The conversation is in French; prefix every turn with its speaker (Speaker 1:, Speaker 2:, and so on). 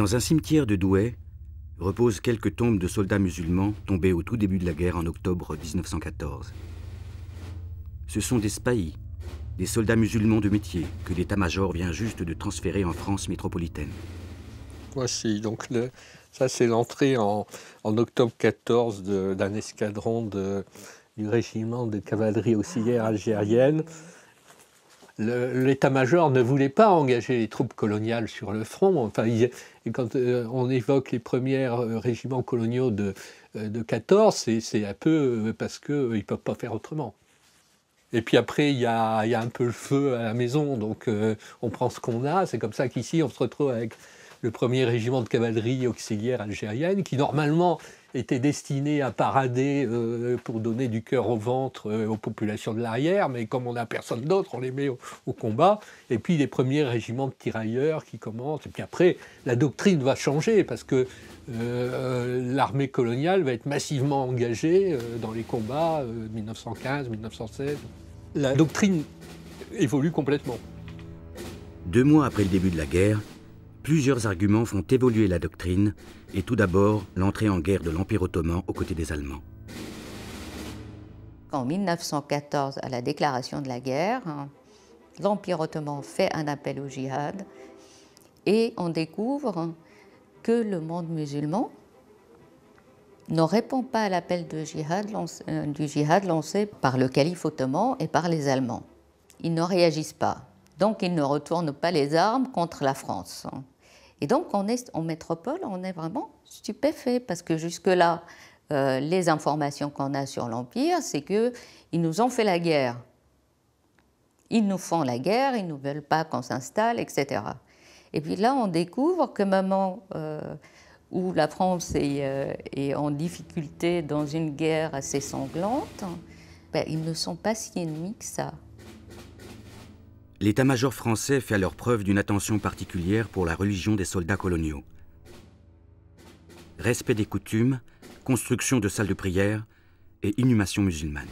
Speaker 1: Dans un cimetière de Douai reposent quelques tombes de soldats musulmans tombés au tout début de la guerre en octobre 1914. Ce sont des spahis, des soldats musulmans de métier que l'état-major vient juste de transférer en France métropolitaine.
Speaker 2: Voici, donc ça c'est l'entrée en, octobre 14 d'un escadron du régiment de cavalerie auxiliaire algérienne l'état-major ne voulait pas engager les troupes coloniales sur le front. Enfin, quand euh, on évoque les premiers euh, régiments coloniaux de, euh, de 14, c'est un peu parce qu'ils ne peuvent pas faire autrement. Et puis après, il y, a, un peu le feu à la maison, donc on prend ce qu'on a. C'est comme ça qu'ici, on se retrouve avec le premier régiment de cavalerie auxiliaire algérienne, qui normalement était destiné à parader euh, pour donner du cœur au ventre euh, aux populations de l'arrière, mais comme on n'a personne d'autre, on les met au, combat. Et puis les premiers régiments de tirailleurs qui commencent. Et puis après, la doctrine va changer parce que euh, l'armée coloniale va être massivement engagée dans les combats 1915, 1916. La doctrine évolue complètement.
Speaker 1: Deux mois après le début de la guerre, Plusieurs arguments font évoluer la doctrine, et tout d'abord l'entrée en guerre de l'Empire ottoman aux côtés des Allemands.
Speaker 3: En 1914, à la déclaration de la guerre, hein, l'Empire ottoman fait un appel au djihad et on découvre que le monde musulman ne répond pas à l'appel euh, du jihad lancé par le calife ottoman et par les Allemands. Ils ne réagissent pas. Donc ils ne retournent pas les armes contre la France. Et donc en métropole, on est vraiment stupéfait parce que jusque-là, euh, les informations qu'on a sur l'Empire, c'est qu'ils nous ont fait la guerre. Ils nous font la guerre, ils ne veulent pas qu'on s'installe, etc. Et puis là, on découvre que maman, euh, où la France euh, est, en difficulté dans une guerre assez sanglante, ben, ils ne sont pas si ennemis que ça
Speaker 1: l'état-major français fait alors preuve d'une attention particulière pour la religion des soldats coloniaux. Respect des coutumes, construction de salles de prière et inhumation musulmane.